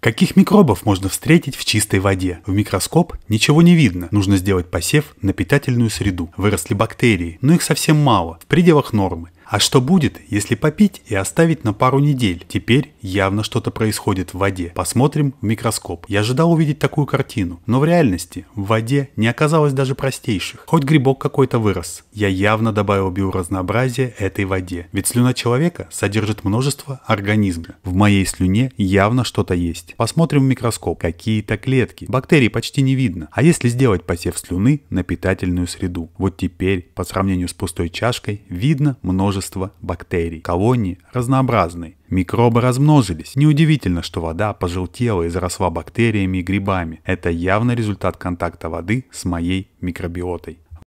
Каких микробов можно встретить в чистой воде? В микроскоп ничего не видно. Нужно сделать посев на питательную среду. Выросли бактерии, но их совсем мало, в пределах нормы. А что будет, если попить и оставить на пару недель? Теперь явно что-то происходит в воде. Посмотрим в микроскоп. Я ожидал увидеть такую картину, но в реальности в воде не оказалось даже простейших. Хоть грибок какой-то вырос. Я явно добавил биоразнообразие этой воде. Ведь слюна человека содержит множество организмов. В моей слюне явно что-то есть. Посмотрим в микроскоп. Какие-то клетки. Бактерий почти не видно. А если сделать посев слюны на питательную среду? Вот теперь, по сравнению с пустой чашкой, видно множество множество бактерий. Колонии разнообразные. Микробы размножились. Неудивительно, что вода пожелтела и заросла бактериями и грибами. Это явно результат контакта воды с моей микробиотой.